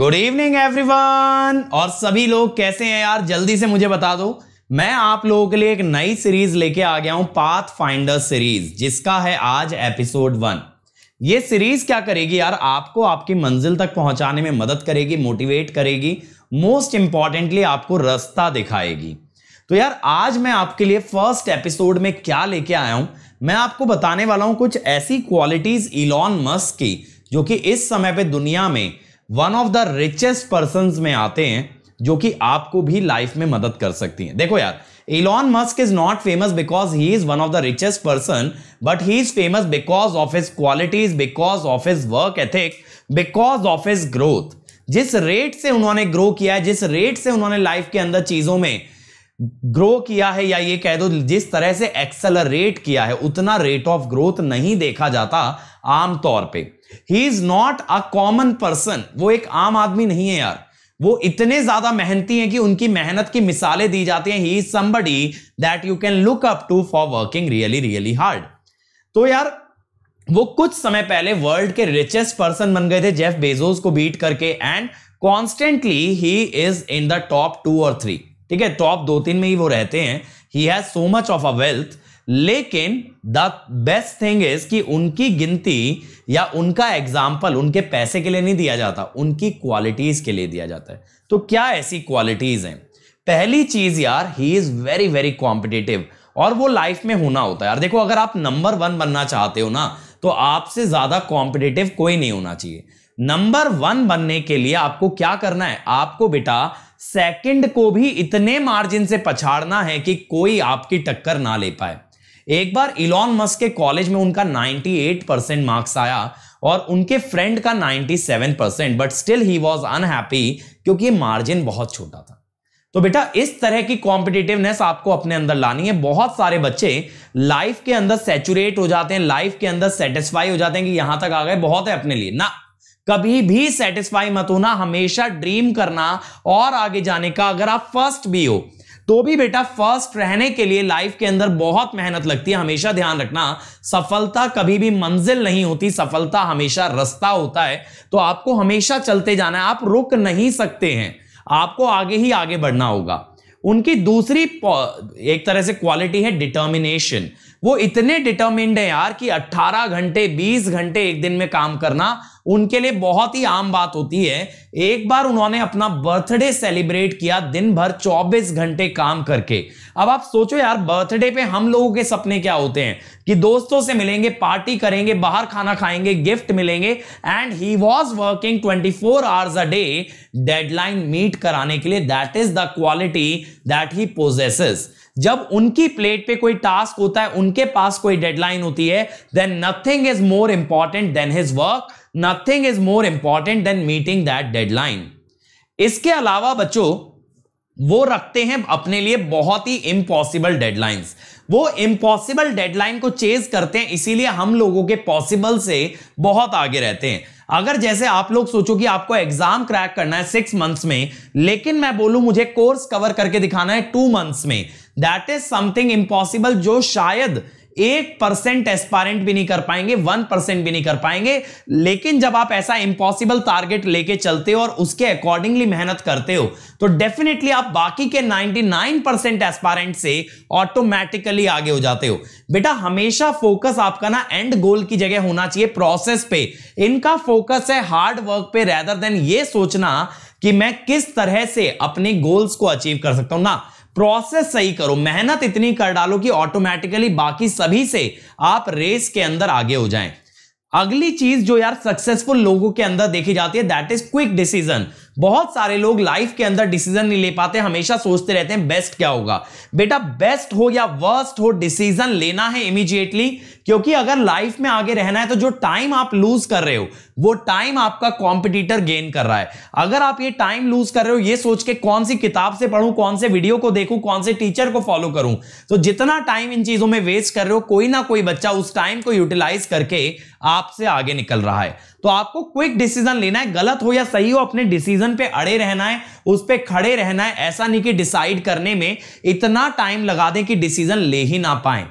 good evening everyone और सभी लोग कैसे हैं यार जल्दी से मुझे बता दो मैं आप लोगों के लिए एक नई सीरीज लेके आ गया हूं पाथ फाइंडर सीरीज जिसका है आज एपिसोड वन ये सीरीज क्या करेगी यार आपको आपकी मंजिल तक पहुंचाने में मदद करेगी मोटिवेट करेगी मोस्ट इंपॉर्टेंटली आपको रास्ता दिखाएगी तो यार आज मैं आपके लिए फर्स्ट एपिसोड में क्या लेके आया हूं मैं आपको बताने वाला हूं कुछ ऐसी क्वालिटीज इलॉन मस्क की जो कि इस समय पे दुनिया में one of the richest person में आते हैं जो कि आपको भी लाइफ में मदद कर सकती हैं देखो यार Elon Musk is not famous because he is one of the richest person but he is famous because of his qualities because of his work ethic because of his growth जिस rate से उन्होंने grow किया है जिस rate से उन्होंने life के अंदर चीजों में ग्रो किया है या ये कह दो जिस तरह से एक्सेलरेट किया है उतना रेट ऑफ ग्रोथ नहीं देखा जाता आमतौर पे he is not a common person वो एक आम आदमी नहीं है यार वो इतने ज्यादा मेहनती हैं कि उनकी मेहनत की मिसालें दी जाती हैं he is somebody that you can look up to for working really really hard तो यार वो कुछ समय पहले वर्ल्ड के रिचेस्ट पर्सन बन गए थे जेफ बेजोस को बीट करके and constantly he is in the top two और थ्री ठीक है टॉप तो दो तीन में ही वो रहते हैं he has so much of a wealth लेकिन द बेस्ट थिंग इज कि उनकी गिनती या उनका एग्जाम्पल उनके पैसे के लिए नहीं दिया जाता उनकी क्वालिटीज के लिए दिया जाता है तो क्या ऐसी क्वालिटीज हैं पहली चीज यार he is very very competitive और वो लाइफ में होना होता है यार देखो अगर आप नंबर वन बनना चाहते हो ना तो आपसे ज्यादा कॉम्पिटेटिव कोई नहीं होना चाहिए नंबर वन बनने के लिए आपको क्या करना है आपको बेटा सेकंड को भी इतने मार्जिन से पछाड़ना है कि कोई आपकी टक्कर ना ले पाए एक बार इलॉन मस्क के कॉलेज में उनका 98 परसेंट मार्क्स आया और उनके फ्रेंड का 97 percent but still he was unhappy क्योंकि मार्जिन बहुत छोटा था तो बेटा इस तरह की कॉम्पिटेटिवनेस आपको अपने अंदर लानी है बहुत सारे बच्चे लाइफ के अंदर सेचुरेट हो जाते हैं लाइफ के अंदर सेटिस्फाई हो जाते हैं कि यहां तक आ गए बहुत है अपने लिए ना कभी भी सेटिस्फाई मत होना हमेशा ड्रीम करना और आगे जाने का अगर आप फर्स्ट भी हो तो भी बेटा फर्स्ट रहने के लिए लाइफ के अंदर बहुत मेहनत लगती है हमेशा ध्यान रखना सफलता कभी भी मंजिल नहीं होती सफलता हमेशा रास्ता होता है तो आपको हमेशा चलते जाना है आप रुक नहीं सकते हैं आपको आगे ही आगे बढ़ना होगा उनकी दूसरी एक तरह से क्वालिटी है डिटर्मिनेशन वो इतने डिटर्मिंड है यार कि 18 घंटे 20 घंटे एक दिन में काम करना उनके लिए बहुत ही आम बात होती है एक बार उन्होंने अपना बर्थडे सेलिब्रेट किया दिन भर 24 घंटे काम करके अब आप सोचो यार बर्थडे पे हम लोगों के सपने क्या होते हैं कि दोस्तों से मिलेंगे पार्टी करेंगे बाहर खाना खाएंगे गिफ्ट मिलेंगे and he was working 24 four hours a day deadline meet कराने के लिए that is the quality that he possesses जब उनकी प्लेट पे कोई टास्क होता है उनके पास कोई डेडलाइन होती है then nothing is more important than his work nothing is more important than meeting that dead headline इसके अलावा बच्चों वो रखते हैं अपने लिए बहुत ही इंपॉसिबल डेडलाइंस वो इंपॉसिबल डेडलाइन को चेज करते हैं इसीलिए हम लोगों के पॉसिबल से बहुत आगे रहते हैं अगर जैसे आप लोग सोचो कि आपको एग्जाम क्रैक करना है सिक्स मंथ्स में लेकिन मैं बोलूं मुझे कोर्स कवर करके दिखाना है टू मंथ्स में दैट इज समथिंग इंपॉसिबल जो शायद एक परसेंट एस्पायरेंट भी नहीं कर पाएंगे वन परसेंट भी नहीं कर पाएंगे लेकिन जब आप ऐसा इंपॉसिबल टारगेट लेके चलते हो और उसके अकॉर्डिंगली मेहनत करते हो तो डेफिनेटली आप बाकी के 99 परसेंट एस्पायरेंट से ऑटोमेटिकली आगे हो जाते हो बेटा हमेशा फोकस आपका ना एंड गोल की जगह होना चाहिए प्रोसेस पे इनका फोकस है हार्ड वर्क पे रेदर देन ये सोचना कि मैं किस तरह से अपने गोल्स को अचीव कर सकता हूं ना प्रोसेस सही करो मेहनत इतनी कर डालो कि ऑटोमेटिकली बाकी सभी से आप रेस के अंदर आगे हो जाएं अगली चीज जो यार सक्सेसफुल लोगों के अंदर देखी जाती है दैट इज क्विक डिसीजन बहुत सारे लोग लाइफ के अंदर डिसीजन नहीं ले पाते हमेशा सोचते रहते हैं बेस्ट क्या होगा बेटा बेस्ट हो या वर्स्ट हो डिसीजन लेना है इमीजिएटली क्योंकि अगर लाइफ में आगे रहना है तो जो टाइम आप लूज कर रहे हो वो टाइम आपका कॉम्पिटिटर गेन कर रहा है अगर आप ये टाइम लूज कर रहे हो ये सोच के कौन सी किताब से पढ़ू कौन से वीडियो को देखू कौन से टीचर को फॉलो करूं तो जितना टाइम इन चीजों में वेस्ट कर रहे हो कोई ना कोई बच्चा उस टाइम को यूटिलाइज करके आपसे आगे निकल रहा है तो आपको क्विक डिसीजन लेना है गलत हो या सही हो अपने डिसीजन डिसीजन पे अड़े रहना है उस पर खड़े रहना है ऐसा नहीं कि डिसाइड करने में इतना टाइम लगा दें कि डिसीजन ले ही ना पाए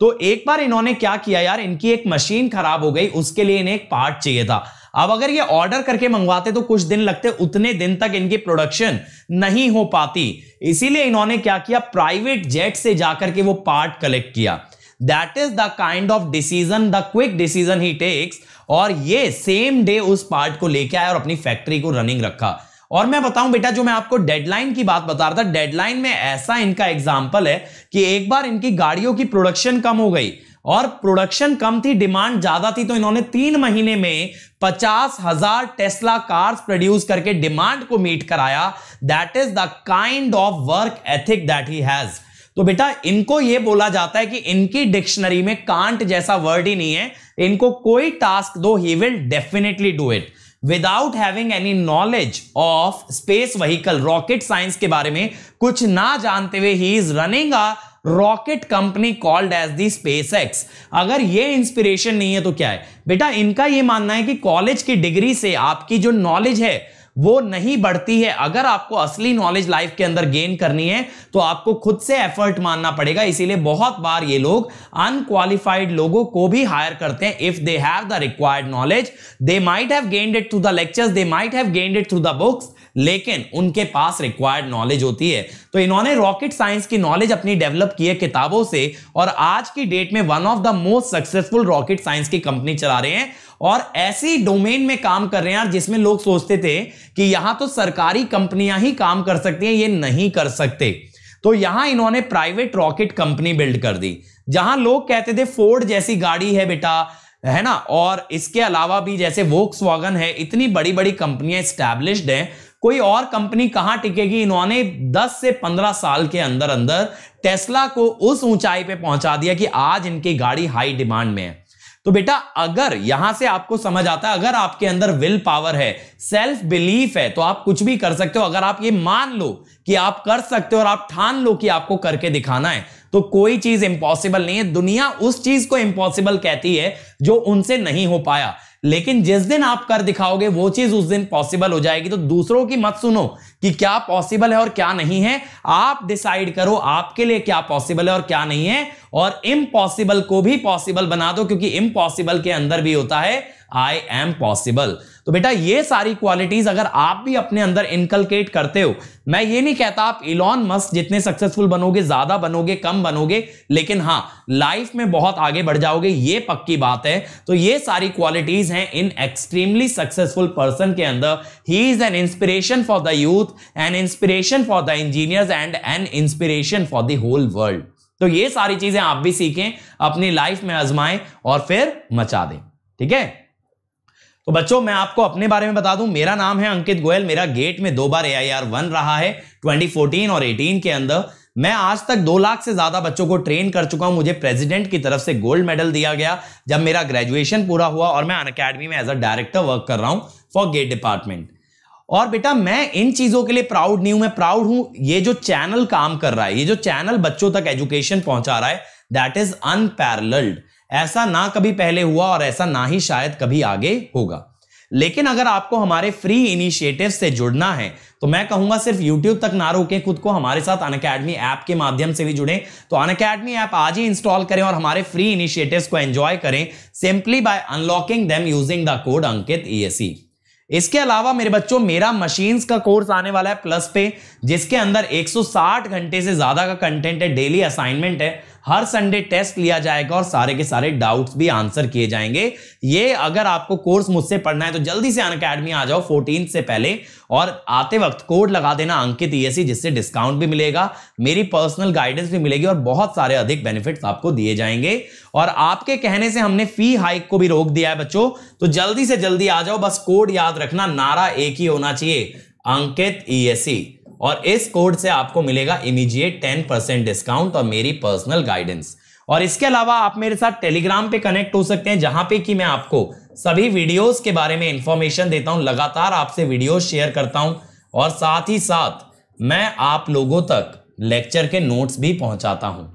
तो एक बार इन्होंने क्या किया यार इनकी एक मशीन खराब हो गई उसके लिए इन्हें एक पार्ट चाहिए था अब अगर ये ऑर्डर करके मंगवाते तो कुछ दिन लगते उतने दिन तक इनकी प्रोडक्शन नहीं हो पाती इसीलिए इन्होंने क्या किया प्राइवेट जेट से जाकर के वो पार्ट कलेक्ट किया that is the kind of decision the quick decision he takes और ये सेम डे उस पार्ट को लेके आया और अपनी फैक्ट्री को रनिंग रखा और मैं बताऊं बेटा जो मैं आपको डेडलाइन की बात बता रहा था डेडलाइन में ऐसा इनका एग्जाम्पल है कि एक बार इनकी गाड़ियों की प्रोडक्शन कम हो गई और प्रोडक्शन कम थी डिमांड ज्यादा थी तो इन्होंने तीन महीने में पचास हजार टेस्ला कार्स प्रोड्यूस करके डिमांड को मीट कराया that is the kind of work ethic that he has तो बेटा इनको यह बोला जाता है कि इनकी डिक्शनरी में कांट जैसा वर्ड ही नहीं है इनको कोई टास्क दो he will definitely do it without having any knowledge of space vehicle rocket science के बारे में कुछ ना जानते हुए he is running a rocket company called as the SpaceX अगर ये इंस्पिरेशन नहीं है तो क्या है बेटा इनका ये मानना है कि कॉलेज की डिग्री से आपकी जो नॉलेज है वो नहीं बढ़ती है अगर आपको असली नॉलेज लाइफ के अंदर गेन करनी है तो आपको खुद से एफर्ट मानना पड़ेगा इसीलिए बहुत बार ये लोग अनक्वालिफाइड लोगों को भी हायर करते हैं if they have the required knowledge they might have gained it through the lectures they might have gained it through the books लेकिन उनके पास रिक्वायर्ड नॉलेज होती है तो इन्होंने रॉकेट साइंस की नॉलेज अपनी डेवलप की है किताबों से और आज की डेट में one of the most successful rocket science की कंपनी चला रहे हैं और ऐसी डोमेन में काम कर रहे हैं यार जिसमें लोग सोचते थे कि यहां तो सरकारी कंपनियां ही काम कर सकती हैं ये नहीं कर सकते तो यहां इन्होंने प्राइवेट रॉकेट कंपनी बिल्ड कर दी जहां लोग कहते थे फोर्ड जैसी गाड़ी है बेटा है ना और इसके अलावा भी जैसे वोक्स है इतनी बड़ी बड़ी कंपनियां स्टैब्लिश्ड हैं कोई और कंपनी कहां टिकेगी इन्होंने 10 से 15 साल के अंदर अंदर टेस्ला को उस ऊंचाई पे पहुंचा दिया कि आज इनकी गाड़ी हाई डिमांड में है तो बेटा अगर यहां से आपको समझ आता है अगर आपके अंदर विल पावर है सेल्फ बिलीफ है तो आप कुछ भी कर सकते हो अगर आप ये मान लो कि आप कर सकते हो और आप ठान लो कि आपको करके दिखाना है तो कोई चीज इंपॉसिबल नहीं है दुनिया उस चीज को इंपॉसिबल कहती है जो उनसे नहीं हो पाया लेकिन जिस दिन आप कर दिखाओगे वो चीज उस दिन पॉसिबल हो जाएगी तो दूसरों की मत सुनो कि क्या पॉसिबल है और क्या नहीं है आप डिसाइड करो आपके लिए क्या पॉसिबल है और क्या नहीं है और इम्पॉसिबल को भी पॉसिबल बना दो क्योंकि इम्पॉसिबल के अंदर भी होता है आई एम पॉसिबल तो बेटा ये सारी क्वालिटीज अगर आप भी अपने अंदर इनकलकेट करते हो मैं ये नहीं कहता आप इलॉन मस्क जितने सक्सेसफुल बनोगे ज्यादा बनोगे कम बनोगे लेकिन हाँ लाइफ में बहुत आगे बढ़ जाओगे ये पक्की बात है तो ये सारी क्वालिटीज हैं इन एक्सट्रीमली सक्सेसफुल पर्सन के अंदर he is an inspiration for the youth an inspiration for the engineers and an inspiration for the whole world तो ये सारी चीजें आप भी सीखें अपनी लाइफ में आजमाएं और फिर मचा दें ठीक है तो बच्चों मैं आपको अपने बारे में बता दूं मेरा नाम है अंकित गोयल मेरा गेट में दो बार ए आई आर वन रहा है 2014 और 18 के अंदर मैं आज तक दो लाख से ज्यादा बच्चों को ट्रेन कर चुका हूं मुझे प्रेसिडेंट की तरफ से गोल्ड मेडल दिया गया जब मेरा ग्रेजुएशन पूरा हुआ और मैं अन अकेडमी में एज अ डायरेक्टर वर्क कर रहा हूं फॉर गेट डिपार्टमेंट और बेटा मैं इन चीजों के लिए प्राउड नहीं हूं मैं प्राउड हूं ये जो चैनल काम कर रहा है ये जो चैनल बच्चों तक एजुकेशन पहुंचा रहा है दैट इज अनपैरल्ड ऐसा ना कभी पहले हुआ और ऐसा ना ही शायद कभी आगे होगा लेकिन अगर आपको हमारे फ्री इनिशिएटिव से जुड़ना है तो मैं कहूंगा सिर्फ YouTube तक ना रोकें खुद को हमारे साथ अन अकेडमी ऐप के माध्यम से भी जुड़ें तो अन अकेडमी ऐप आज ही इंस्टॉल करें और हमारे फ्री इनिशिएटिव को एंजॉय करें simply by unlocking them using the code Ankit E इसके अलावा मेरे बच्चों मेरा मशीन्स का कोर्स आने वाला है प्लस पे जिसके अंदर 160 घंटे से ज्यादा का कंटेंट है डेली असाइनमेंट है हर संडे टेस्ट लिया जाएगा और सारे के सारे डाउट्स भी आंसर किए जाएंगे ये अगर आपको कोर्स मुझसे पढ़ना है तो जल्दी से अन अकेडमी आ जाओ फोर्टीन से पहले और आते वक्त कोड लगा देना अंकित ईएससी e जिससे डिस्काउंट भी मिलेगा मेरी पर्सनल गाइडेंस भी मिलेगी और बहुत सारे अधिक बेनिफिट्स आपको दिए जाएंगे और आपके कहने से हमने फी हाइक को भी रोक दिया है बच्चों तो जल्दी से जल्दी आ जाओ बस कोड याद रखना नारा एक ही होना चाहिए अंकित ई e और इस कोड से आपको मिलेगा इमीजिएट टेन परसेंट डिस्काउंट और मेरी पर्सनल गाइडेंस और इसके अलावा आप मेरे साथ टेलीग्राम पे कनेक्ट हो सकते हैं जहां पे कि मैं आपको सभी वीडियोस के बारे में इंफॉर्मेशन देता हूं लगातार आपसे वीडियो शेयर करता हूं और साथ ही साथ मैं आप लोगों तक लेक्चर के नोट्स भी पहुंचाता हूं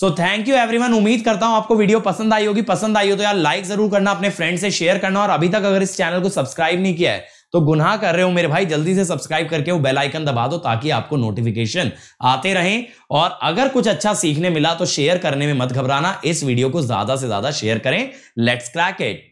सो थैंक यू एवरीवन उम्मीद करता हूं आपको वीडियो पसंद आई होगी पसंद आई हो तो यार लाइक जरूर करना अपने फ्रेंड से शेयर करना और अभी तक अगर इस चैनल को सब्सक्राइब नहीं किया है तो गुनाह कर रहे हो मेरे भाई जल्दी से सब्सक्राइब करके वो बेल आइकन दबा दो ताकि आपको नोटिफिकेशन आते रहें और अगर कुछ अच्छा सीखने मिला तो शेयर करने में मत घबराना इस वीडियो को ज्यादा से ज्यादा शेयर करें लेट्स क्रैक इट